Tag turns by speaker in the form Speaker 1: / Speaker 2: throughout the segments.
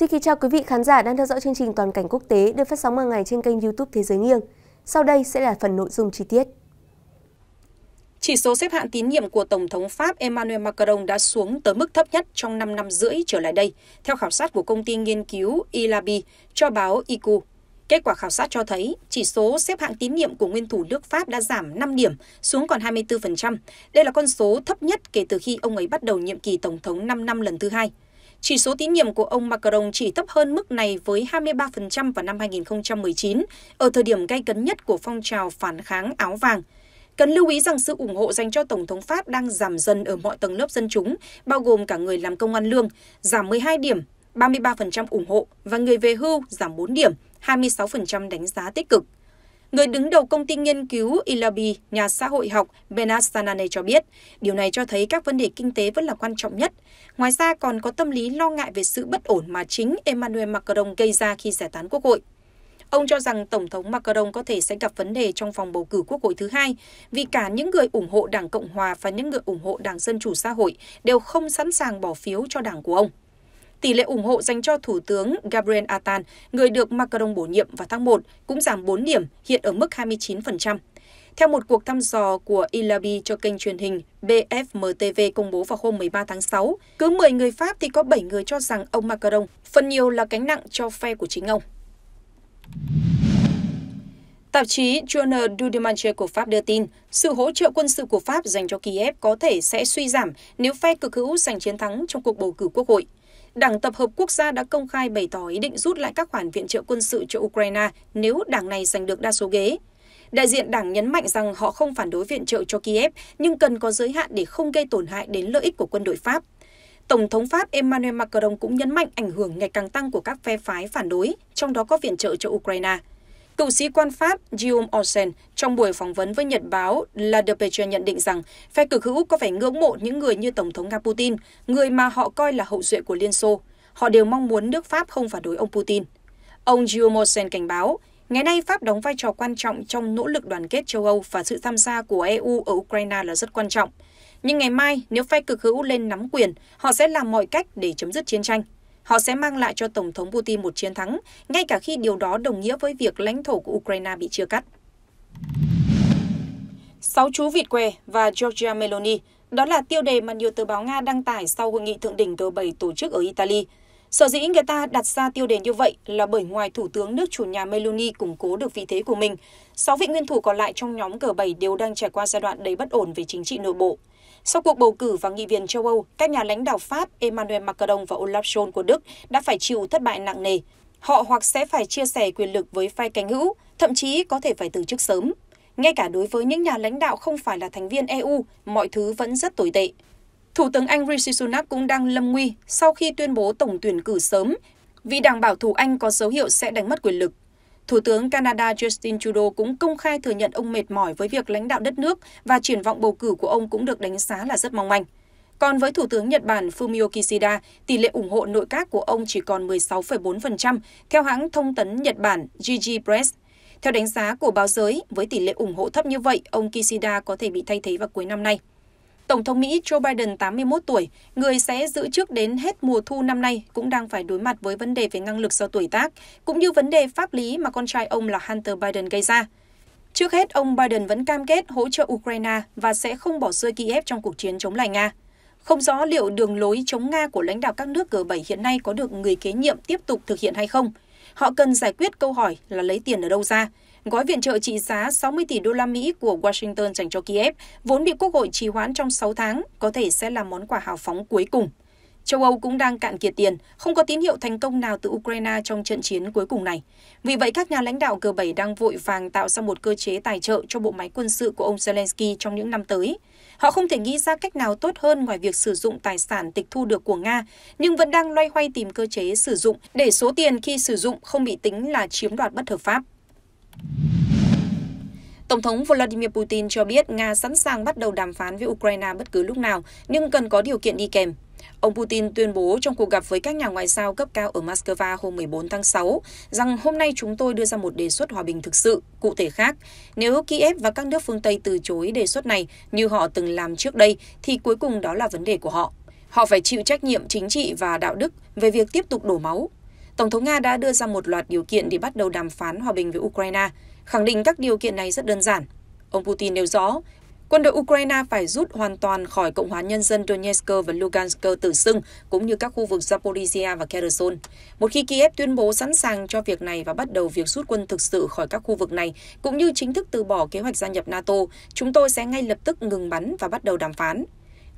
Speaker 1: Xin kính chào quý vị khán giả đang theo dõi chương trình Toàn cảnh quốc tế được phát sóng hàng ngày trên kênh YouTube Thế giới nghiêng. Sau đây sẽ là phần nội dung chi tiết. Chỉ số xếp hạng tín nhiệm của Tổng thống Pháp Emmanuel Macron đã xuống tới mức thấp nhất trong 5 năm rưỡi trở lại đây, theo khảo sát của công ty nghiên cứu Ilabi cho báo IQ. Kết quả khảo sát cho thấy chỉ số xếp hạng tín nhiệm của nguyên thủ nước Pháp đã giảm 5 điểm xuống còn 24%. Đây là con số thấp nhất kể từ khi ông ấy bắt đầu nhiệm kỳ Tổng thống 5 năm lần thứ hai chỉ số tín nhiệm của ông Macron chỉ thấp hơn mức này với 23% vào năm 2019, ở thời điểm gay cấn nhất của phong trào phản kháng áo vàng. Cần lưu ý rằng sự ủng hộ dành cho Tổng thống Pháp đang giảm dần ở mọi tầng lớp dân chúng, bao gồm cả người làm công ăn lương, giảm 12 điểm, 33% ủng hộ và người về hưu giảm 4 điểm, 26% đánh giá tích cực. Người đứng đầu công ty nghiên cứu Ilabi, e nhà xã hội học Benaz Sanane cho biết, điều này cho thấy các vấn đề kinh tế vẫn là quan trọng nhất. Ngoài ra còn có tâm lý lo ngại về sự bất ổn mà chính Emmanuel Macron gây ra khi giải tán quốc hội. Ông cho rằng Tổng thống Macron có thể sẽ gặp vấn đề trong vòng bầu cử quốc hội thứ hai, vì cả những người ủng hộ Đảng Cộng Hòa và những người ủng hộ Đảng Dân Chủ Xã hội đều không sẵn sàng bỏ phiếu cho đảng của ông tỷ lệ ủng hộ dành cho Thủ tướng Gabriel Attal, người được Macron bổ nhiệm vào tháng 1, cũng giảm 4 điểm, hiện ở mức 29%. Theo một cuộc thăm dò của Ilabi e cho kênh truyền hình BFMTV công bố vào hôm 13 tháng 6, cứ 10 người Pháp thì có 7 người cho rằng ông Macron phần nhiều là cánh nặng cho phe của chính ông. Tạp chí Journal du Dimanche của Pháp đưa tin, sự hỗ trợ quân sự của Pháp dành cho Kiev có thể sẽ suy giảm nếu phe cực hữu giành chiến thắng trong cuộc bầu cử quốc hội. Đảng Tập hợp Quốc gia đã công khai bày tỏ ý định rút lại các khoản viện trợ quân sự cho Ukraine nếu đảng này giành được đa số ghế. Đại diện đảng nhấn mạnh rằng họ không phản đối viện trợ cho Kiev, nhưng cần có giới hạn để không gây tổn hại đến lợi ích của quân đội Pháp. Tổng thống Pháp Emmanuel Macron cũng nhấn mạnh ảnh hưởng ngày càng tăng của các phe phái phản đối, trong đó có viện trợ cho Ukraine. Cựu sĩ quan Pháp Guillaume Orsен trong buổi phỏng vấn với Nhật báo La Depeche nhận định rằng phe cực hữu có vẻ ngưỡng mộ những người như Tổng thống Nga Putin, người mà họ coi là hậu duệ của Liên Xô. Họ đều mong muốn nước Pháp không phản đối ông Putin. Ông Guillaume Orsен cảnh báo, ngày nay Pháp đóng vai trò quan trọng trong nỗ lực đoàn kết châu Âu và sự tham gia của EU ở Ukraine là rất quan trọng. Nhưng ngày mai, nếu phe cực hữu lên nắm quyền, họ sẽ làm mọi cách để chấm dứt chiến tranh họ sẽ mang lại cho Tổng thống Putin một chiến thắng, ngay cả khi điều đó đồng nghĩa với việc lãnh thổ của Ukraine bị chia cắt. Sáu chú vịt què và Georgia Meloni, đó là tiêu đề mà nhiều tờ báo Nga đăng tải sau hội nghị thượng đỉnh G7 tổ chức ở Italy. Sở dĩ người ta đặt ra tiêu đề như vậy là bởi ngoài Thủ tướng nước chủ nhà Meloni củng cố được vị thế của mình, sáu vị nguyên thủ còn lại trong nhóm G7 đều đang trải qua giai đoạn đầy bất ổn về chính trị nội bộ. Sau cuộc bầu cử và nghị viện châu Âu, các nhà lãnh đạo Pháp Emmanuel Macron và Olaf Scholz của Đức đã phải chịu thất bại nặng nề. Họ hoặc sẽ phải chia sẻ quyền lực với phe cánh hữu, thậm chí có thể phải từ chức sớm. Ngay cả đối với những nhà lãnh đạo không phải là thành viên EU, mọi thứ vẫn rất tồi tệ. Thủ tướng Anh Rishi Sunak cũng đang lâm nguy sau khi tuyên bố tổng tuyển cử sớm vì đảng bảo thủ Anh có dấu hiệu sẽ đánh mất quyền lực. Thủ tướng Canada Justin Trudeau cũng công khai thừa nhận ông mệt mỏi với việc lãnh đạo đất nước và triển vọng bầu cử của ông cũng được đánh giá là rất mong manh. Còn với Thủ tướng Nhật Bản Fumio Kishida, tỷ lệ ủng hộ nội các của ông chỉ còn 16,4%, theo hãng thông tấn Nhật Bản GG Press. Theo đánh giá của báo giới, với tỷ lệ ủng hộ thấp như vậy, ông Kishida có thể bị thay thế vào cuối năm nay. Tổng thống Mỹ Joe Biden 81 tuổi, người sẽ giữ chức đến hết mùa thu năm nay cũng đang phải đối mặt với vấn đề về năng lực do tuổi tác, cũng như vấn đề pháp lý mà con trai ông là Hunter Biden gây ra. Trước hết, ông Biden vẫn cam kết hỗ trợ Ukraine và sẽ không bỏ rơi Kiev trong cuộc chiến chống lại Nga. Không rõ liệu đường lối chống Nga của lãnh đạo các nước G7 hiện nay có được người kế nhiệm tiếp tục thực hiện hay không. Họ cần giải quyết câu hỏi là lấy tiền ở đâu ra, Gói viện trợ trị giá 60 tỷ đô la Mỹ của Washington dành cho Kiev, vốn bị Quốc hội trì hoãn trong 6 tháng, có thể sẽ là món quà hào phóng cuối cùng. Châu Âu cũng đang cạn kiệt tiền, không có tín hiệu thành công nào từ Ukraine trong trận chiến cuối cùng này. Vì vậy, các nhà lãnh đạo G7 đang vội vàng tạo ra một cơ chế tài trợ cho bộ máy quân sự của ông Zelensky trong những năm tới. Họ không thể nghĩ ra cách nào tốt hơn ngoài việc sử dụng tài sản tịch thu được của Nga, nhưng vẫn đang loay hoay tìm cơ chế sử dụng để số tiền khi sử dụng không bị tính là chiếm đoạt bất hợp pháp. Tổng thống Vladimir Putin cho biết Nga sẵn sàng bắt đầu đàm phán với Ukraine bất cứ lúc nào, nhưng cần có điều kiện đi kèm. Ông Putin tuyên bố trong cuộc gặp với các nhà ngoại giao cấp cao ở Moscow hôm 14 tháng 6 rằng hôm nay chúng tôi đưa ra một đề xuất hòa bình thực sự, cụ thể khác. Nếu Kiev và các nước phương Tây từ chối đề xuất này như họ từng làm trước đây thì cuối cùng đó là vấn đề của họ. Họ phải chịu trách nhiệm chính trị và đạo đức về việc tiếp tục đổ máu, Tổng thống Nga đã đưa ra một loạt điều kiện để bắt đầu đàm phán hòa bình với Ukraine, khẳng định các điều kiện này rất đơn giản. Ông Putin nêu rõ, quân đội Ukraine phải rút hoàn toàn khỏi Cộng hòa Nhân dân Donetsk và Lugansk tử sưng, cũng như các khu vực Zaporizhia và Kherson. Một khi Kiev tuyên bố sẵn sàng cho việc này và bắt đầu việc rút quân thực sự khỏi các khu vực này, cũng như chính thức từ bỏ kế hoạch gia nhập NATO, chúng tôi sẽ ngay lập tức ngừng bắn và bắt đầu đàm phán.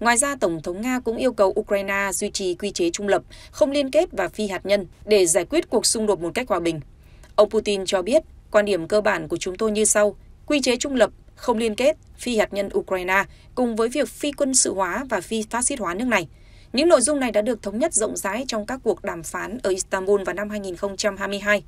Speaker 1: Ngoài ra, Tổng thống Nga cũng yêu cầu Ukraine duy trì quy chế trung lập, không liên kết và phi hạt nhân để giải quyết cuộc xung đột một cách hòa bình. Ông Putin cho biết, quan điểm cơ bản của chúng tôi như sau, quy chế trung lập, không liên kết, phi hạt nhân Ukraine cùng với việc phi quân sự hóa và phi phát xít hóa nước này. Những nội dung này đã được thống nhất rộng rãi trong các cuộc đàm phán ở Istanbul vào năm 2022.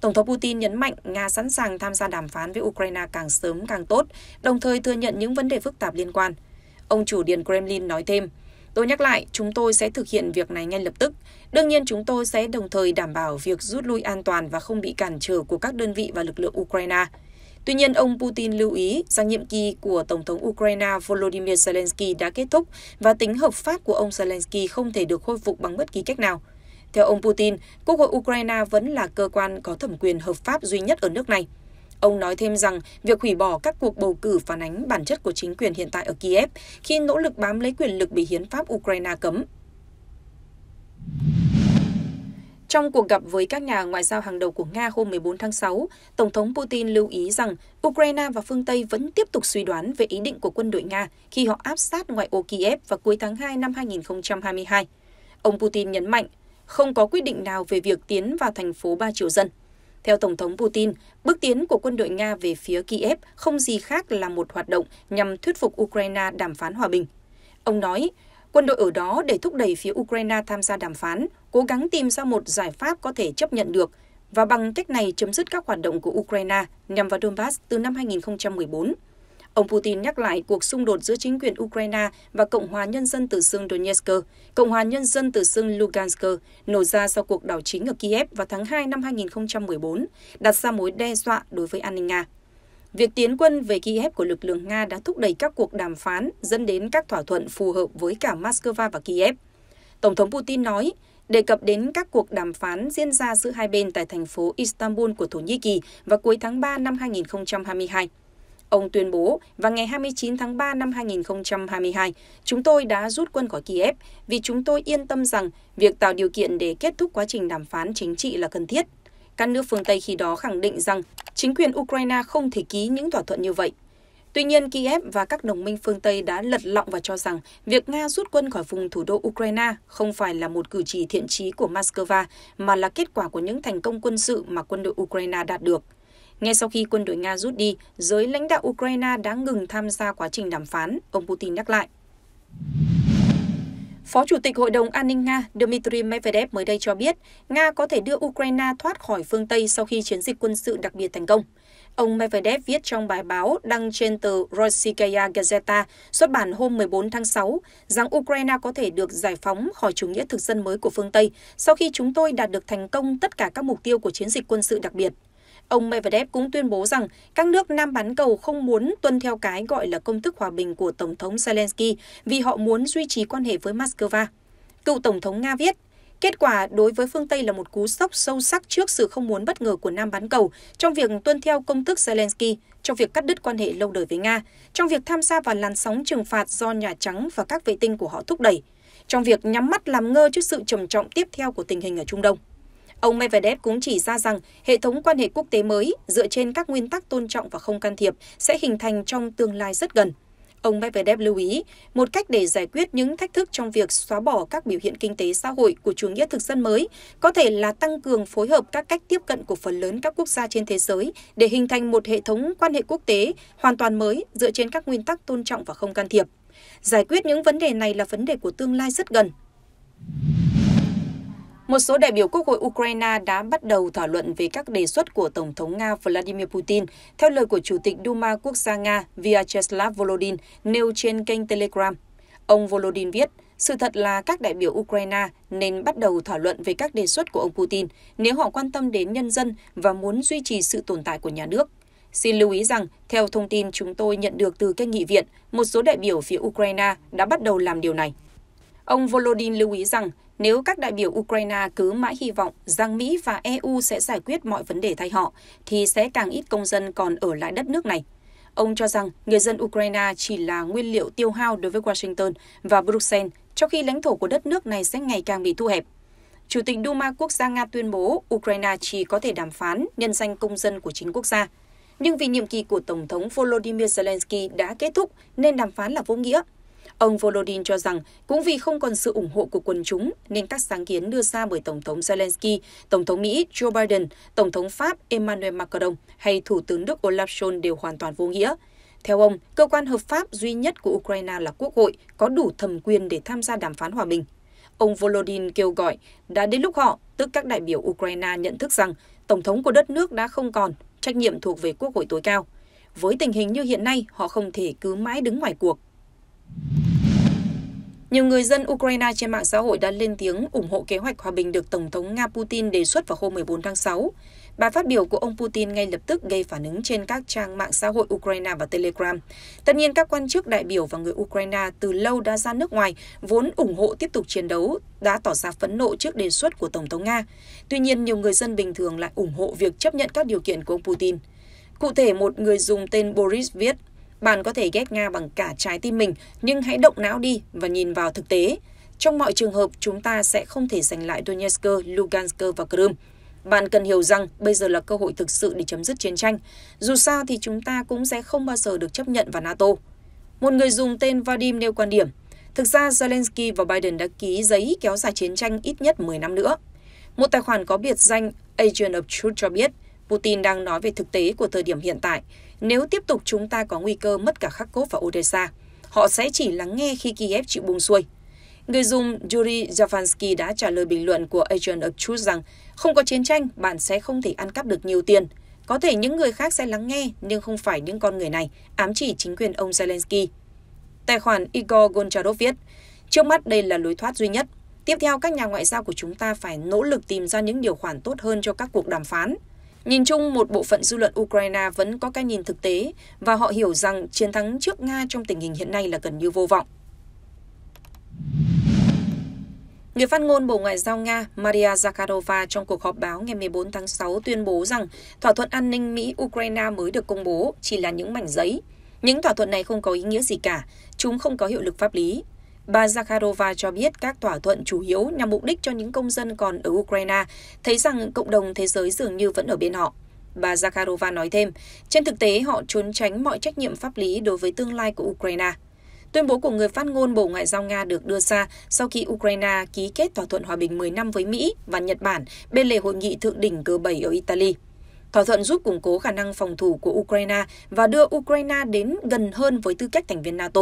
Speaker 1: Tổng thống Putin nhấn mạnh Nga sẵn sàng tham gia đàm phán với Ukraine càng sớm càng tốt, đồng thời thừa nhận những vấn đề phức tạp liên quan – Ông chủ Điện Kremlin nói thêm, Tôi nhắc lại, chúng tôi sẽ thực hiện việc này ngay lập tức. Đương nhiên chúng tôi sẽ đồng thời đảm bảo việc rút lui an toàn và không bị cản trở của các đơn vị và lực lượng Ukraine. Tuy nhiên, ông Putin lưu ý rằng nhiệm kỳ của Tổng thống Ukraine Volodymyr Zelensky đã kết thúc và tính hợp pháp của ông Zelensky không thể được khôi phục bằng bất kỳ cách nào. Theo ông Putin, Quốc hội Ukraine vẫn là cơ quan có thẩm quyền hợp pháp duy nhất ở nước này. Ông nói thêm rằng việc hủy bỏ các cuộc bầu cử phản ánh bản chất của chính quyền hiện tại ở Kiev khi nỗ lực bám lấy quyền lực bị hiến pháp Ukraine cấm. Trong cuộc gặp với các nhà ngoại giao hàng đầu của Nga hôm 14 tháng 6, Tổng thống Putin lưu ý rằng Ukraine và phương Tây vẫn tiếp tục suy đoán về ý định của quân đội Nga khi họ áp sát ngoại ô Kiev vào cuối tháng 2 năm 2022. Ông Putin nhấn mạnh, không có quyết định nào về việc tiến vào thành phố ba triệu dân. Theo Tổng thống Putin, bước tiến của quân đội Nga về phía Kiev không gì khác là một hoạt động nhằm thuyết phục Ukraine đàm phán hòa bình. Ông nói, quân đội ở đó để thúc đẩy phía Ukraine tham gia đàm phán, cố gắng tìm ra một giải pháp có thể chấp nhận được và bằng cách này chấm dứt các hoạt động của Ukraine nhằm vào Donbass từ năm 2014. Ông Putin nhắc lại cuộc xung đột giữa chính quyền Ukraine và Cộng hòa Nhân dân tự xưng Donetsk, Cộng hòa Nhân dân tự xưng Lugansk nổ ra sau cuộc đảo chính ở Kiev vào tháng 2 năm 2014, đặt ra mối đe dọa đối với an ninh Nga. Việc tiến quân về Kiev của lực lượng Nga đã thúc đẩy các cuộc đàm phán dẫn đến các thỏa thuận phù hợp với cả Moscow và Kiev. Tổng thống Putin nói, đề cập đến các cuộc đàm phán diễn ra giữa hai bên tại thành phố Istanbul của Thổ Nhĩ Kỳ vào cuối tháng 3 năm 2022. Ông tuyên bố vào ngày 29 tháng 3 năm 2022, chúng tôi đã rút quân khỏi Kiev vì chúng tôi yên tâm rằng việc tạo điều kiện để kết thúc quá trình đàm phán chính trị là cần thiết. Các nước phương Tây khi đó khẳng định rằng chính quyền Ukraine không thể ký những thỏa thuận như vậy. Tuy nhiên, Kiev và các đồng minh phương Tây đã lật lọng và cho rằng việc Nga rút quân khỏi vùng thủ đô Ukraine không phải là một cử chỉ thiện trí của Moscow mà là kết quả của những thành công quân sự mà quân đội Ukraine đạt được. Ngay sau khi quân đội Nga rút đi, giới lãnh đạo Ukraine đã ngừng tham gia quá trình đàm phán, ông Putin nhắc lại. Phó Chủ tịch Hội đồng An ninh Nga Dmitry Medvedev mới đây cho biết, Nga có thể đưa Ukraine thoát khỏi phương Tây sau khi chiến dịch quân sự đặc biệt thành công. Ông Medvedev viết trong bài báo đăng trên tờ Rossiskaya Gazeta xuất bản hôm 14 tháng 6 rằng Ukraine có thể được giải phóng khỏi chủ nghĩa thực dân mới của phương Tây sau khi chúng tôi đạt được thành công tất cả các mục tiêu của chiến dịch quân sự đặc biệt. Ông Medvedev cũng tuyên bố rằng các nước Nam bán cầu không muốn tuân theo cái gọi là công thức hòa bình của Tổng thống Zelensky vì họ muốn duy trì quan hệ với Moscow. Cựu Tổng thống Nga viết, Kết quả đối với phương Tây là một cú sốc sâu sắc trước sự không muốn bất ngờ của Nam bán cầu trong việc tuân theo công thức Zelensky, trong việc cắt đứt quan hệ lâu đời với Nga, trong việc tham gia vào làn sóng trừng phạt do Nhà Trắng và các vệ tinh của họ thúc đẩy, trong việc nhắm mắt làm ngơ trước sự trầm trọng tiếp theo của tình hình ở Trung Đông. Ông Medvedev cũng chỉ ra rằng hệ thống quan hệ quốc tế mới dựa trên các nguyên tắc tôn trọng và không can thiệp sẽ hình thành trong tương lai rất gần. Ông Medvedev lưu ý, một cách để giải quyết những thách thức trong việc xóa bỏ các biểu hiện kinh tế xã hội của chủ nghĩa thực dân mới có thể là tăng cường phối hợp các cách tiếp cận của phần lớn các quốc gia trên thế giới để hình thành một hệ thống quan hệ quốc tế hoàn toàn mới dựa trên các nguyên tắc tôn trọng và không can thiệp. Giải quyết những vấn đề này là vấn đề của tương lai rất gần một số đại biểu Quốc hội Ukraine đã bắt đầu thảo luận về các đề xuất của Tổng thống Nga Vladimir Putin, theo lời của Chủ tịch Duma Quốc gia Nga Vyacheslav Volodin nêu trên kênh Telegram. Ông Volodin viết, sự thật là các đại biểu Ukraine nên bắt đầu thảo luận về các đề xuất của ông Putin nếu họ quan tâm đến nhân dân và muốn duy trì sự tồn tại của nhà nước. Xin lưu ý rằng, theo thông tin chúng tôi nhận được từ kênh nghị viện, một số đại biểu phía Ukraine đã bắt đầu làm điều này. Ông Volodin lưu ý rằng nếu các đại biểu Ukraine cứ mãi hy vọng rằng Mỹ và EU sẽ giải quyết mọi vấn đề thay họ, thì sẽ càng ít công dân còn ở lại đất nước này. Ông cho rằng người dân Ukraine chỉ là nguyên liệu tiêu hao đối với Washington và Bruxelles, trong khi lãnh thổ của đất nước này sẽ ngày càng bị thu hẹp. Chủ tịch Duma Quốc gia Nga tuyên bố Ukraine chỉ có thể đàm phán nhân danh công dân của chính quốc gia. Nhưng vì nhiệm kỳ của Tổng thống Volodymyr Zelensky đã kết thúc nên đàm phán là vô nghĩa ông volodin cho rằng cũng vì không còn sự ủng hộ của quần chúng nên các sáng kiến đưa ra bởi tổng thống zelensky tổng thống mỹ joe biden tổng thống pháp emmanuel macron hay thủ tướng đức olaf scholz đều hoàn toàn vô nghĩa theo ông cơ quan hợp pháp duy nhất của ukraine là quốc hội có đủ thẩm quyền để tham gia đàm phán hòa bình ông volodin kêu gọi đã đến lúc họ tức các đại biểu ukraine nhận thức rằng tổng thống của đất nước đã không còn trách nhiệm thuộc về quốc hội tối cao với tình hình như hiện nay, họ không thể cứ mãi đứng ngoài cuộc. Nhiều người dân Ukraine trên mạng xã hội đã lên tiếng ủng hộ kế hoạch hòa bình được Tổng thống Nga Putin đề xuất vào hôm 14 tháng 6. Bài phát biểu của ông Putin ngay lập tức gây phản ứng trên các trang mạng xã hội Ukraine và Telegram. Tất nhiên, các quan chức đại biểu và người Ukraine từ lâu đã ra nước ngoài, vốn ủng hộ tiếp tục chiến đấu, đã tỏ ra phẫn nộ trước đề xuất của Tổng thống Nga. Tuy nhiên, nhiều người dân bình thường lại ủng hộ việc chấp nhận các điều kiện của ông Putin. Cụ thể, một người dùng tên Boris viết, bạn có thể ghét Nga bằng cả trái tim mình, nhưng hãy động não đi và nhìn vào thực tế. Trong mọi trường hợp, chúng ta sẽ không thể giành lại Donetsk, Lugansk và Crimea. Bạn cần hiểu rằng bây giờ là cơ hội thực sự để chấm dứt chiến tranh. Dù sao thì chúng ta cũng sẽ không bao giờ được chấp nhận vào NATO. Một người dùng tên Vadim nêu quan điểm. Thực ra Zelensky và Biden đã ký giấy kéo dài chiến tranh ít nhất 10 năm nữa. Một tài khoản có biệt danh Agent of Truth cho biết Putin đang nói về thực tế của thời điểm hiện tại, nếu tiếp tục chúng ta có nguy cơ mất cả Kharkov và Odessa. Họ sẽ chỉ lắng nghe khi Kiev chịu buông xuôi. Người dùng Yuri Javansky đã trả lời bình luận của Agent of Truth rằng không có chiến tranh, bạn sẽ không thể ăn cắp được nhiều tiền. Có thể những người khác sẽ lắng nghe, nhưng không phải những con người này, ám chỉ chính quyền ông Zelensky. Tài khoản Igor Goncharov viết, trước mắt đây là lối thoát duy nhất. Tiếp theo, các nhà ngoại giao của chúng ta phải nỗ lực tìm ra những điều khoản tốt hơn cho các cuộc đàm phán. Nhìn chung, một bộ phận dư luận Ukraine vẫn có cái nhìn thực tế và họ hiểu rằng chiến thắng trước Nga trong tình hình hiện nay là gần như vô vọng. Người phát ngôn Bộ Ngoại giao Nga Maria Zakharova trong cuộc họp báo ngày 14 tháng 6 tuyên bố rằng thỏa thuận an ninh Mỹ-Ukraine mới được công bố chỉ là những mảnh giấy. Những thỏa thuận này không có ý nghĩa gì cả, chúng không có hiệu lực pháp lý. Bà Zakharova cho biết các thỏa thuận chủ yếu nhằm mục đích cho những công dân còn ở Ukraine, thấy rằng cộng đồng thế giới dường như vẫn ở bên họ. Bà Zakharova nói thêm, trên thực tế họ trốn tránh mọi trách nhiệm pháp lý đối với tương lai của Ukraine. Tuyên bố của người phát ngôn Bộ Ngoại giao Nga được đưa ra sau khi Ukraine ký kết thỏa thuận hòa bình 10 năm với Mỹ và Nhật Bản bên lề hội nghị thượng đỉnh G7 ở Italy. Thỏa thuận giúp củng cố khả năng phòng thủ của Ukraine và đưa Ukraine đến gần hơn với tư cách thành viên NATO.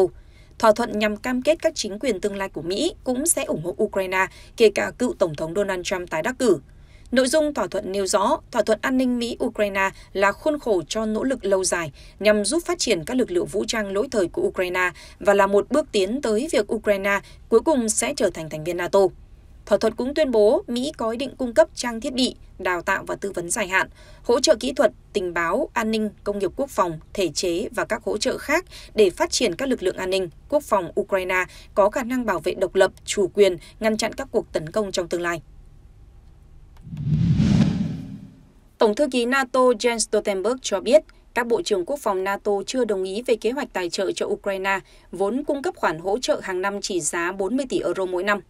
Speaker 1: Thỏa thuận nhằm cam kết các chính quyền tương lai của Mỹ cũng sẽ ủng hộ Ukraine, kể cả cựu Tổng thống Donald Trump tái đắc cử. Nội dung thỏa thuận nêu rõ thỏa thuận an ninh Mỹ-Ukraine là khuôn khổ cho nỗ lực lâu dài nhằm giúp phát triển các lực lượng vũ trang lỗi thời của Ukraine và là một bước tiến tới việc Ukraine cuối cùng sẽ trở thành thành viên NATO. Thỏa thuận cũng tuyên bố Mỹ có ý định cung cấp trang thiết bị, đào tạo và tư vấn dài hạn, hỗ trợ kỹ thuật, tình báo, an ninh, công nghiệp quốc phòng, thể chế và các hỗ trợ khác để phát triển các lực lượng an ninh, quốc phòng Ukraine có khả năng bảo vệ độc lập, chủ quyền, ngăn chặn các cuộc tấn công trong tương lai. Tổng thư ký NATO Jens Stoltenberg cho biết, các bộ trưởng quốc phòng NATO chưa đồng ý về kế hoạch tài trợ cho Ukraine, vốn cung cấp khoản hỗ trợ hàng năm trị giá 40 tỷ euro mỗi năm.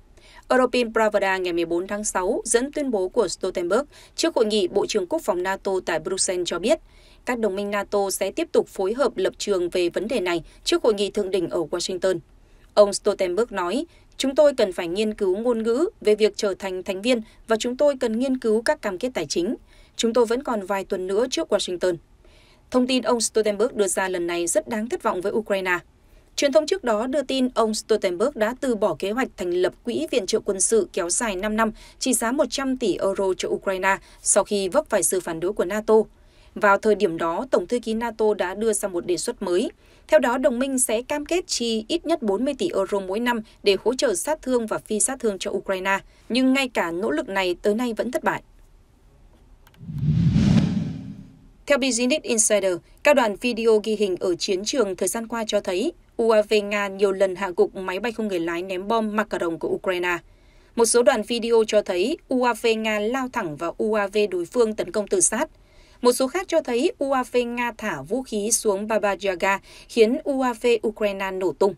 Speaker 1: Europin Pravda ngày 14 tháng 6 dẫn tuyên bố của Stoltenberg trước hội nghị Bộ trưởng Quốc phòng NATO tại Bruxelles cho biết, các đồng minh NATO sẽ tiếp tục phối hợp lập trường về vấn đề này trước hội nghị thượng đỉnh ở Washington. Ông Stoltenberg nói, chúng tôi cần phải nghiên cứu ngôn ngữ về việc trở thành thành viên và chúng tôi cần nghiên cứu các cam kết tài chính. Chúng tôi vẫn còn vài tuần nữa trước Washington. Thông tin ông Stoltenberg đưa ra lần này rất đáng thất vọng với Ukraine. Truyền thông trước đó đưa tin ông Stoltenberg đã từ bỏ kế hoạch thành lập quỹ viện trợ quân sự kéo dài 5 năm trị giá 100 tỷ euro cho Ukraine sau khi vấp phải sự phản đối của NATO. Vào thời điểm đó, Tổng thư ký NATO đã đưa ra một đề xuất mới. Theo đó, đồng minh sẽ cam kết chi ít nhất 40 tỷ euro mỗi năm để hỗ trợ sát thương và phi sát thương cho Ukraine. Nhưng ngay cả nỗ lực này tới nay vẫn thất bại. Theo Business Insider, các đoạn video ghi hình ở chiến trường thời gian qua cho thấy UAV Nga nhiều lần hạ gục máy bay không người lái ném bom Macaron của Ukraine. Một số đoạn video cho thấy UAV Nga lao thẳng vào UAV đối phương tấn công tự sát. Một số khác cho thấy UAV Nga thả vũ khí xuống Baba Yaga khiến UAV Ukraine nổ tung.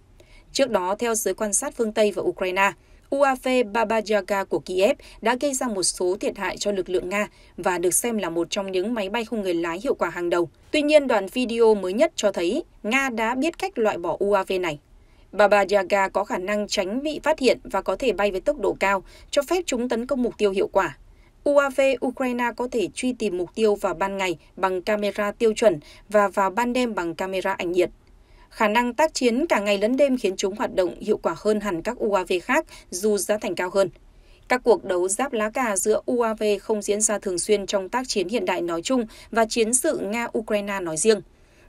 Speaker 1: Trước đó, theo giới quan sát phương Tây và Ukraine, UAV Babayaga của Kiev đã gây ra một số thiệt hại cho lực lượng Nga và được xem là một trong những máy bay không người lái hiệu quả hàng đầu. Tuy nhiên, đoạn video mới nhất cho thấy Nga đã biết cách loại bỏ UAV này. Babayaga có khả năng tránh bị phát hiện và có thể bay với tốc độ cao, cho phép chúng tấn công mục tiêu hiệu quả. UAV Ukraine có thể truy tìm mục tiêu vào ban ngày bằng camera tiêu chuẩn và vào ban đêm bằng camera ảnh nhiệt khả năng tác chiến cả ngày lẫn đêm khiến chúng hoạt động hiệu quả hơn hẳn các UAV khác dù giá thành cao hơn. Các cuộc đấu giáp lá cà giữa UAV không diễn ra thường xuyên trong tác chiến hiện đại nói chung và chiến sự Nga-Ukraine nói riêng.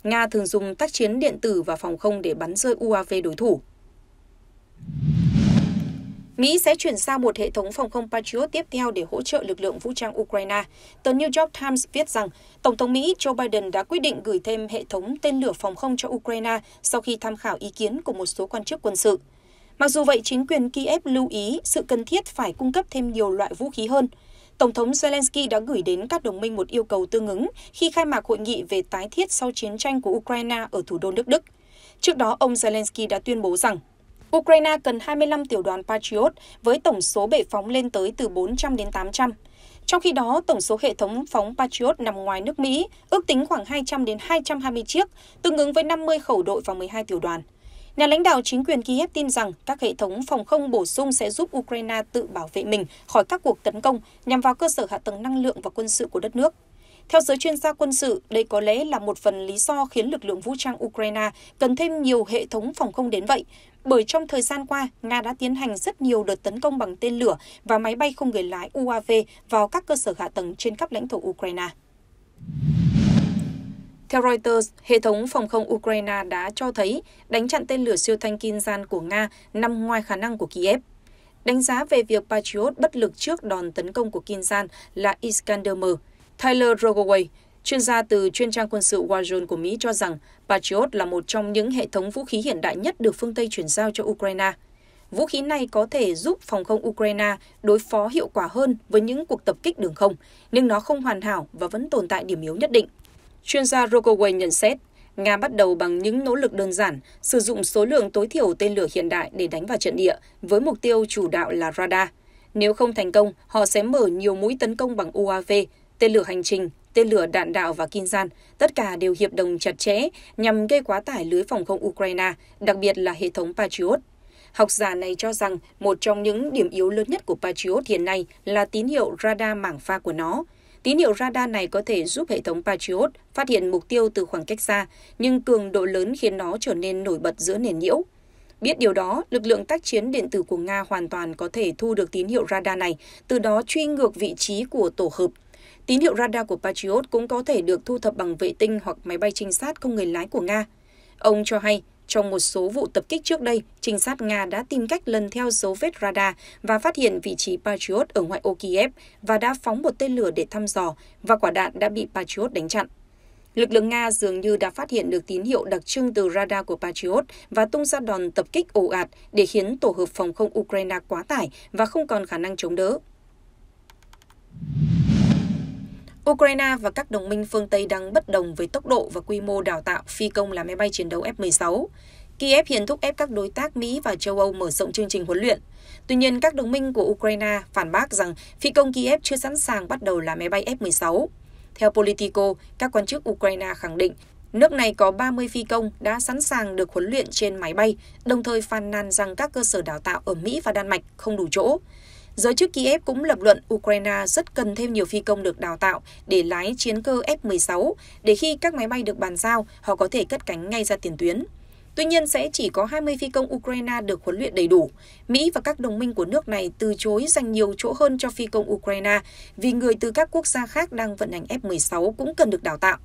Speaker 1: Nga thường dùng tác chiến điện tử và phòng không để bắn rơi UAV đối thủ. Mỹ sẽ chuyển giao một hệ thống phòng không Patriot tiếp theo để hỗ trợ lực lượng vũ trang Ukraine. Tờ New York Times viết rằng, Tổng thống Mỹ Joe Biden đã quyết định gửi thêm hệ thống tên lửa phòng không cho Ukraine sau khi tham khảo ý kiến của một số quan chức quân sự. Mặc dù vậy, chính quyền Kiev lưu ý sự cần thiết phải cung cấp thêm nhiều loại vũ khí hơn. Tổng thống Zelensky đã gửi đến các đồng minh một yêu cầu tương ứng khi khai mạc hội nghị về tái thiết sau chiến tranh của Ukraine ở thủ đô nước Đức. Trước đó, ông Zelensky đã tuyên bố rằng Ukraine cần 25 tiểu đoàn Patriot với tổng số bệ phóng lên tới từ 400 đến 800. Trong khi đó, tổng số hệ thống phóng Patriot nằm ngoài nước Mỹ ước tính khoảng 200 đến 220 chiếc, tương ứng với 50 khẩu đội và 12 tiểu đoàn. Nhà lãnh đạo chính quyền Kiev tin rằng các hệ thống phòng không bổ sung sẽ giúp Ukraine tự bảo vệ mình khỏi các cuộc tấn công nhằm vào cơ sở hạ tầng năng lượng và quân sự của đất nước theo giới chuyên gia quân sự đây có lẽ là một phần lý do khiến lực lượng vũ trang ukraine cần thêm nhiều hệ thống phòng không đến vậy bởi trong thời gian qua nga đã tiến hành rất nhiều đợt tấn công bằng tên lửa và máy bay không người lái uav vào các cơ sở hạ tầng trên khắp lãnh thổ ukraine theo Reuters, hệ thống phòng không Ukraine đã cho thấy đánh chặn tên lửa siêu thanh Kinzhan của Nga nằm ngoài khả năng của Kiev. Đánh giá về việc Patriot bất lực trước đòn tấn công của Kinzhan là Iskander M, Tyler Rogoway, chuyên gia từ chuyên trang quân sự Warzone của Mỹ cho rằng Patriot là một trong những hệ thống vũ khí hiện đại nhất được phương Tây chuyển giao cho Ukraine. Vũ khí này có thể giúp phòng không Ukraine đối phó hiệu quả hơn với những cuộc tập kích đường không, nhưng nó không hoàn hảo và vẫn tồn tại điểm yếu nhất định. Chuyên gia Rogoway nhận xét, Nga bắt đầu bằng những nỗ lực đơn giản, sử dụng số lượng tối thiểu tên lửa hiện đại để đánh vào trận địa, với mục tiêu chủ đạo là radar. Nếu không thành công, họ sẽ mở nhiều mũi tấn công bằng UAV, tên lửa hành trình, tên lửa đạn đạo và Kinzhan, tất cả đều hiệp đồng chặt chẽ nhằm gây quá tải lưới phòng không Ukraine, đặc biệt là hệ thống Patriot. Học giả này cho rằng một trong những điểm yếu lớn nhất của Patriot hiện nay là tín hiệu radar mảng pha của nó. Tín hiệu radar này có thể giúp hệ thống Patriot phát hiện mục tiêu từ khoảng cách xa, nhưng cường độ lớn khiến nó trở nên nổi bật giữa nền nhiễu. Biết điều đó, lực lượng tác chiến điện tử của Nga hoàn toàn có thể thu được tín hiệu radar này, từ đó truy ngược vị trí của tổ hợp Tín hiệu radar của Patriot cũng có thể được thu thập bằng vệ tinh hoặc máy bay trinh sát không người lái của Nga. Ông cho hay, trong một số vụ tập kích trước đây, trinh sát Nga đã tìm cách lần theo dấu vết radar và phát hiện vị trí Patriot ở ngoại ô Kiev và đã phóng một tên lửa để thăm dò và quả đạn đã bị Patriot đánh chặn. Lực lượng Nga dường như đã phát hiện được tín hiệu đặc trưng từ radar của Patriot và tung ra đòn tập kích ồ ạt để khiến tổ hợp phòng không Ukraine quá tải và không còn khả năng chống đỡ. Ukraine và các đồng minh phương Tây đang bất đồng về tốc độ và quy mô đào tạo phi công làm máy bay chiến đấu F-16. Kiev hiện thúc ép các đối tác Mỹ và châu Âu mở rộng chương trình huấn luyện. Tuy nhiên, các đồng minh của Ukraine phản bác rằng phi công Kiev chưa sẵn sàng bắt đầu làm máy bay F-16. Theo Politico, các quan chức Ukraine khẳng định nước này có 30 phi công đã sẵn sàng được huấn luyện trên máy bay, đồng thời phàn nàn rằng các cơ sở đào tạo ở Mỹ và Đan Mạch không đủ chỗ. Giới chức Kiev cũng lập luận Ukraine rất cần thêm nhiều phi công được đào tạo để lái chiến cơ F-16, để khi các máy bay được bàn giao, họ có thể cất cánh ngay ra tiền tuyến. Tuy nhiên sẽ chỉ có 20 phi công Ukraine được huấn luyện đầy đủ. Mỹ và các đồng minh của nước này từ chối dành nhiều chỗ hơn cho phi công Ukraine vì người từ các quốc gia khác đang vận hành F-16 cũng cần được đào tạo.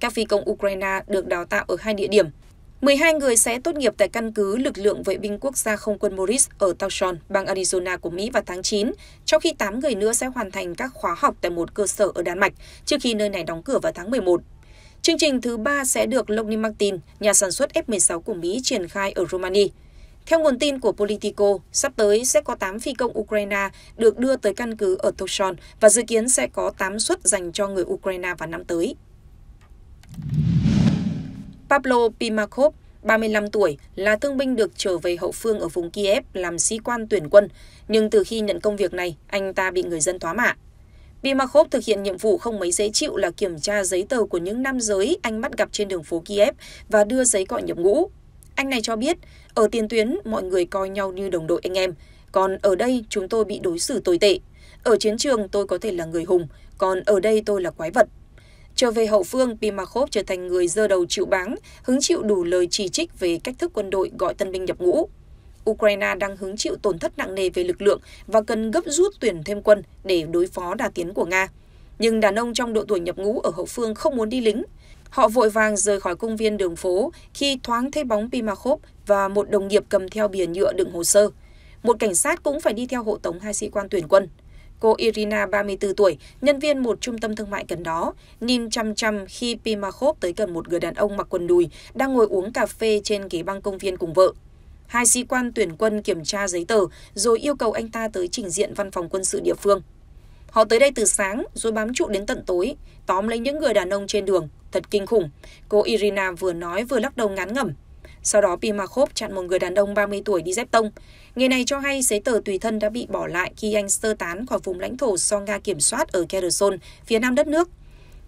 Speaker 1: Các phi công Ukraine được đào tạo ở hai địa điểm, 12 người sẽ tốt nghiệp tại căn cứ lực lượng vệ binh quốc gia không quân Morris ở Tucson, bang Arizona của Mỹ vào tháng 9, trong khi 8 người nữa sẽ hoàn thành các khóa học tại một cơ sở ở Đan Mạch trước khi nơi này đóng cửa vào tháng 11. Chương trình thứ ba sẽ được Lockheed Martin, nhà sản xuất F-16 của Mỹ triển khai ở Romania. Theo nguồn tin của Politico, sắp tới sẽ có 8 phi công Ukraine được đưa tới căn cứ ở Tucson và dự kiến sẽ có 8 suất dành cho người Ukraine vào năm tới. Pablo Pimakov, 35 tuổi, là thương binh được trở về hậu phương ở vùng Kiev làm sĩ quan tuyển quân, nhưng từ khi nhận công việc này, anh ta bị người dân thoá mạ. Pimakov thực hiện nhiệm vụ không mấy dễ chịu là kiểm tra giấy tờ của những nam giới anh bắt gặp trên đường phố Kiev và đưa giấy gọi nhập ngũ. Anh này cho biết, ở tiền tuyến mọi người coi nhau như đồng đội anh em, còn ở đây chúng tôi bị đối xử tồi tệ. Ở chiến trường tôi có thể là người hùng, còn ở đây tôi là quái vật. Trở về hậu phương, Pimakov trở thành người dơ đầu chịu báng, hứng chịu đủ lời chỉ trích về cách thức quân đội gọi tân binh nhập ngũ. Ukraine đang hứng chịu tổn thất nặng nề về lực lượng và cần gấp rút tuyển thêm quân để đối phó đà tiến của Nga. Nhưng đàn ông trong độ tuổi nhập ngũ ở hậu phương không muốn đi lính. Họ vội vàng rời khỏi công viên đường phố khi thoáng thấy bóng Pimakov và một đồng nghiệp cầm theo bìa nhựa đựng hồ sơ. Một cảnh sát cũng phải đi theo hộ tống hai sĩ quan tuyển quân. Cô Irina, 34 tuổi, nhân viên một trung tâm thương mại gần đó, nhìn chăm chăm khi Pimakhov tới gần một người đàn ông mặc quần đùi đang ngồi uống cà phê trên ghế băng công viên cùng vợ. Hai sĩ quan tuyển quân kiểm tra giấy tờ rồi yêu cầu anh ta tới trình diện văn phòng quân sự địa phương. Họ tới đây từ sáng rồi bám trụ đến tận tối, tóm lấy những người đàn ông trên đường. Thật kinh khủng. Cô Irina vừa nói vừa lắc đầu ngán ngẩm. Sau đó Pimakov chặn một người đàn ông 30 tuổi đi dép tông. Người này cho hay giấy tờ tùy thân đã bị bỏ lại khi anh sơ tán khỏi vùng lãnh thổ do Nga kiểm soát ở Kherson, phía nam đất nước.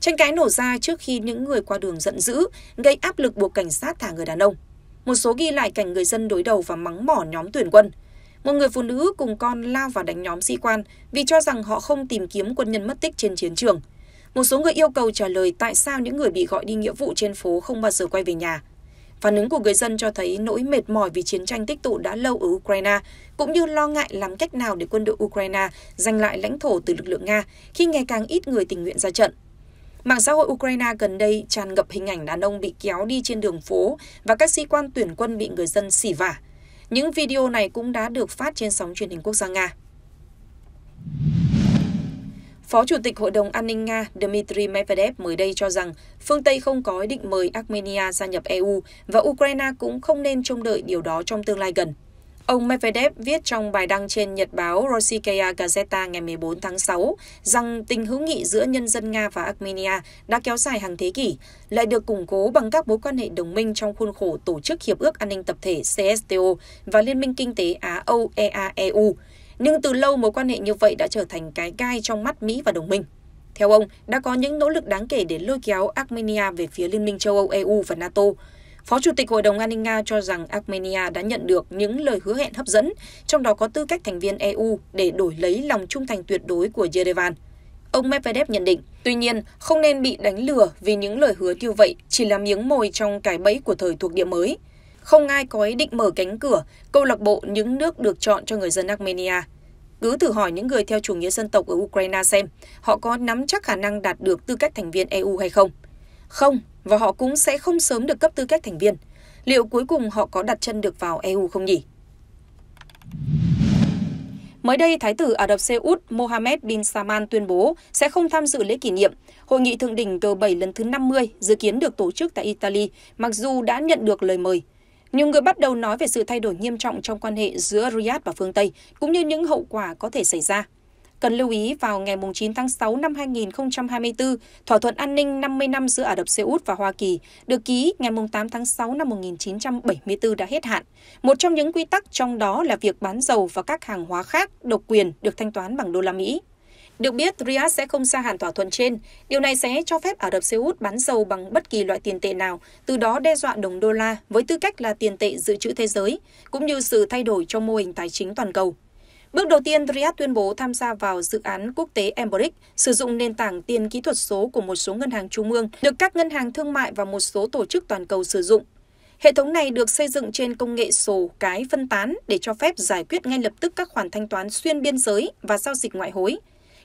Speaker 1: Tranh cãi nổ ra trước khi những người qua đường giận dữ, gây áp lực buộc cảnh sát thả người đàn ông. Một số ghi lại cảnh người dân đối đầu và mắng mỏ nhóm tuyển quân. Một người phụ nữ cùng con lao vào đánh nhóm sĩ quan vì cho rằng họ không tìm kiếm quân nhân mất tích trên chiến trường. Một số người yêu cầu trả lời tại sao những người bị gọi đi nghĩa vụ trên phố không bao giờ quay về nhà. Phản ứng của người dân cho thấy nỗi mệt mỏi vì chiến tranh tích tụ đã lâu ở Ukraine, cũng như lo ngại làm cách nào để quân đội Ukraine giành lại lãnh thổ từ lực lượng Nga khi ngày càng ít người tình nguyện ra trận. Mạng xã hội Ukraine gần đây tràn ngập hình ảnh đàn ông bị kéo đi trên đường phố và các sĩ quan tuyển quân bị người dân xỉ vả. Những video này cũng đã được phát trên sóng truyền hình quốc gia Nga. Phó Chủ tịch Hội đồng An ninh Nga Dmitry Medvedev mới đây cho rằng phương Tây không có ý định mời Armenia gia nhập EU và Ukraine cũng không nên trông đợi điều đó trong tương lai gần. Ông Medvedev viết trong bài đăng trên nhật báo Rossiya Gazeta ngày 14 tháng 6 rằng tình hữu nghị giữa nhân dân Nga và Armenia đã kéo dài hàng thế kỷ, lại được củng cố bằng các mối quan hệ đồng minh trong khuôn khổ Tổ chức Hiệp ước An ninh Tập thể CSTO và Liên minh Kinh tế Á-Âu EAEU, nhưng từ lâu mối quan hệ như vậy đã trở thành cái gai trong mắt Mỹ và đồng minh. Theo ông, đã có những nỗ lực đáng kể để lôi kéo Armenia về phía Liên minh châu Âu EU và NATO. Phó Chủ tịch Hội đồng An ninh Nga cho rằng Armenia đã nhận được những lời hứa hẹn hấp dẫn, trong đó có tư cách thành viên EU để đổi lấy lòng trung thành tuyệt đối của Yerevan. Ông Medvedev nhận định, tuy nhiên, không nên bị đánh lừa vì những lời hứa như vậy chỉ là miếng mồi trong cái bẫy của thời thuộc địa mới – không ai có ý định mở cánh cửa câu lạc bộ những nước được chọn cho người dân Armenia. Cứ thử hỏi những người theo chủ nghĩa dân tộc ở Ukraine xem họ có nắm chắc khả năng đạt được tư cách thành viên EU hay không. Không, và họ cũng sẽ không sớm được cấp tư cách thành viên. Liệu cuối cùng họ có đặt chân được vào EU không nhỉ? Mới đây, Thái tử Ả Rập Xê Út Mohammed bin Salman tuyên bố sẽ không tham dự lễ kỷ niệm Hội nghị thượng đỉnh G7 lần thứ 50 dự kiến được tổ chức tại Italy, mặc dù đã nhận được lời mời nhiều người bắt đầu nói về sự thay đổi nghiêm trọng trong quan hệ giữa riyadh và phương tây cũng như những hậu quả có thể xảy ra cần lưu ý vào ngày 9 tháng 6 năm 2024, thỏa thuận an ninh 50 năm giữa Ả Rập Xê Út và Hoa Kỳ được ký ngày 8 tháng 6 năm 1974 đã hết hạn. Một trong những quy tắc trong đó là việc bán dầu và các hàng hóa khác độc quyền được thanh toán bằng đô la Mỹ. Được biết, Riyadh sẽ không gia hạn thỏa thuận trên. Điều này sẽ cho phép Ả Rập Xê Út bán dầu bằng bất kỳ loại tiền tệ nào, từ đó đe dọa đồng đô la với tư cách là tiền tệ dự trữ thế giới, cũng như sự thay đổi trong mô hình tài chính toàn cầu. Bước đầu tiên, Riyadh tuyên bố tham gia vào dự án quốc tế Embrick, sử dụng nền tảng tiền kỹ thuật số của một số ngân hàng trung ương, được các ngân hàng thương mại và một số tổ chức toàn cầu sử dụng. Hệ thống này được xây dựng trên công nghệ sổ cái phân tán để cho phép giải quyết ngay lập tức các khoản thanh toán xuyên biên giới và giao dịch ngoại hối,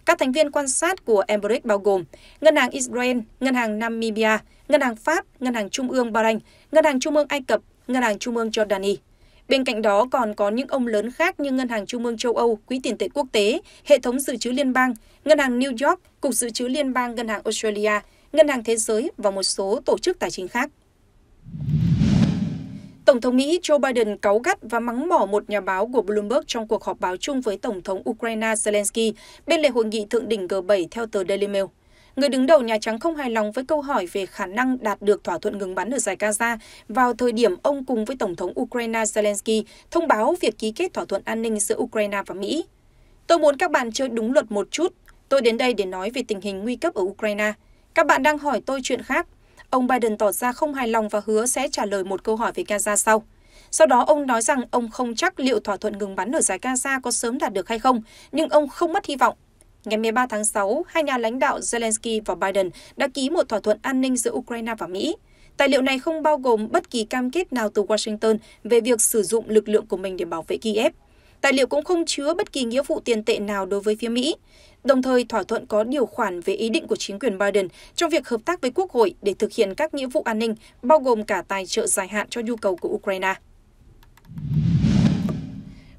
Speaker 1: các thành viên quan sát của Embrick bao gồm Ngân hàng Israel, Ngân hàng Namibia, Ngân hàng Pháp, Ngân hàng Trung ương Bahrain, Ngân hàng Trung ương Ai Cập, Ngân hàng Trung ương Jordani. Bên cạnh đó còn có những ông lớn khác như Ngân hàng Trung ương châu Âu, Quỹ tiền tệ quốc tế, Hệ thống dự trữ liên bang, Ngân hàng New York, Cục dự trữ liên bang Ngân hàng Australia, Ngân hàng Thế giới và một số tổ chức tài chính khác. Tổng thống Mỹ Joe Biden cáu gắt và mắng mỏ một nhà báo của Bloomberg trong cuộc họp báo chung với Tổng thống Ukraine Zelensky bên lề hội nghị thượng đỉnh G7 theo tờ Daily Mail. Người đứng đầu Nhà Trắng không hài lòng với câu hỏi về khả năng đạt được thỏa thuận ngừng bắn ở giải Gaza vào thời điểm ông cùng với Tổng thống Ukraine Zelensky thông báo việc ký kết thỏa thuận an ninh giữa Ukraine và Mỹ. Tôi muốn các bạn chơi đúng luật một chút. Tôi đến đây để nói về tình hình nguy cấp ở Ukraine. Các bạn đang hỏi tôi chuyện khác, ông Biden tỏ ra không hài lòng và hứa sẽ trả lời một câu hỏi về Gaza sau. Sau đó ông nói rằng ông không chắc liệu thỏa thuận ngừng bắn ở giải Gaza có sớm đạt được hay không, nhưng ông không mất hy vọng. Ngày 13 tháng 6, hai nhà lãnh đạo Zelensky và Biden đã ký một thỏa thuận an ninh giữa Ukraine và Mỹ. Tài liệu này không bao gồm bất kỳ cam kết nào từ Washington về việc sử dụng lực lượng của mình để bảo vệ Kiev. Tài liệu cũng không chứa bất kỳ nghĩa vụ tiền tệ nào đối với phía Mỹ đồng thời thỏa thuận có điều khoản về ý định của chính quyền Biden trong việc hợp tác với Quốc hội để thực hiện các nghĩa vụ an ninh, bao gồm cả tài trợ dài hạn cho nhu cầu của Ukraine.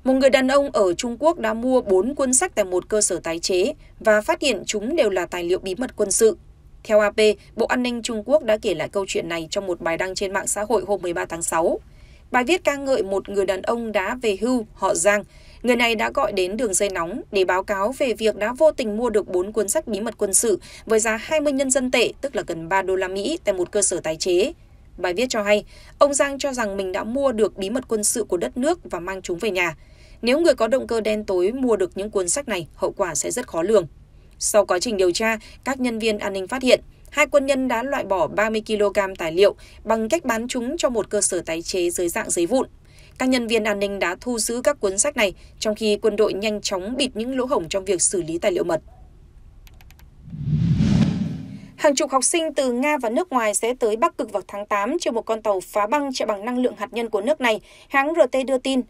Speaker 1: Một người đàn ông ở Trung Quốc đã mua 4 cuốn sách tại một cơ sở tái chế và phát hiện chúng đều là tài liệu bí mật quân sự. Theo AP, Bộ An ninh Trung Quốc đã kể lại câu chuyện này trong một bài đăng trên mạng xã hội hôm 13 tháng 6. Bài viết ca ngợi một người đàn ông đã về hưu, họ Giang, Người này đã gọi đến đường dây nóng để báo cáo về việc đã vô tình mua được bốn cuốn sách bí mật quân sự với giá 20 nhân dân tệ, tức là gần 3 đô la Mỹ tại một cơ sở tái chế. Bài viết cho hay, ông Giang cho rằng mình đã mua được bí mật quân sự của đất nước và mang chúng về nhà. Nếu người có động cơ đen tối mua được những cuốn sách này, hậu quả sẽ rất khó lường. Sau quá trình điều tra, các nhân viên an ninh phát hiện hai quân nhân đã loại bỏ 30 kg tài liệu bằng cách bán chúng cho một cơ sở tái chế dưới dạng giấy vụn các nhân viên an ninh đã thu giữ các cuốn sách này trong khi quân đội nhanh chóng bịt những lỗ hổng trong việc xử lý tài liệu mật. Hàng chục học sinh từ Nga và nước ngoài sẽ tới Bắc Cực vào tháng 8 trên một con tàu phá băng chạy bằng năng lượng hạt nhân của nước này, hãng RT đưa tin.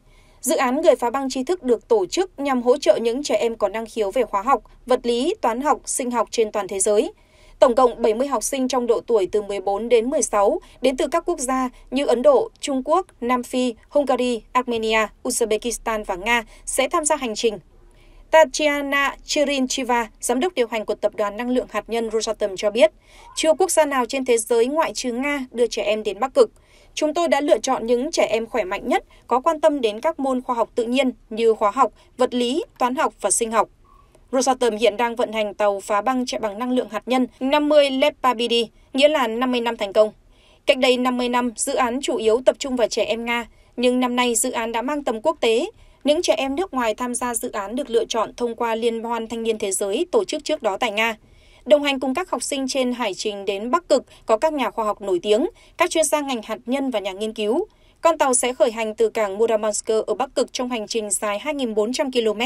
Speaker 1: Dự án Người phá băng tri thức được tổ chức nhằm hỗ trợ những trẻ em có năng khiếu về hóa học, vật lý, toán học, sinh học trên toàn thế giới – Tổng cộng 70 học sinh trong độ tuổi từ 14 đến 16 đến từ các quốc gia như Ấn Độ, Trung Quốc, Nam Phi, Hungary, Armenia, Uzbekistan và Nga sẽ tham gia hành trình. Tatiana Chirinchiva, giám đốc điều hành của tập đoàn năng lượng hạt nhân Rosatom cho biết, chưa quốc gia nào trên thế giới ngoại trừ Nga đưa trẻ em đến Bắc Cực. Chúng tôi đã lựa chọn những trẻ em khỏe mạnh nhất, có quan tâm đến các môn khoa học tự nhiên như hóa học, vật lý, toán học và sinh học Rosatom hiện đang vận hành tàu phá băng chạy bằng năng lượng hạt nhân 50 Lepabidi, nghĩa là 50 năm thành công. Cách đây 50 năm, dự án chủ yếu tập trung vào trẻ em Nga, nhưng năm nay dự án đã mang tầm quốc tế. Những trẻ em nước ngoài tham gia dự án được lựa chọn thông qua Liên hoan Thanh niên Thế giới tổ chức trước đó tại Nga. Đồng hành cùng các học sinh trên hải trình đến Bắc Cực có các nhà khoa học nổi tiếng, các chuyên gia ngành hạt nhân và nhà nghiên cứu. Con tàu sẽ khởi hành từ cảng Murmansk ở Bắc Cực trong hành trình dài 2.400 km.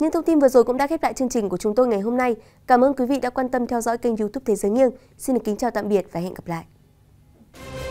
Speaker 1: Những thông tin vừa rồi cũng đã khép lại chương trình của chúng tôi ngày hôm nay. Cảm ơn quý vị đã quan tâm theo dõi kênh youtube Thế Giới Nghiêng. Xin được kính chào tạm biệt và hẹn gặp lại.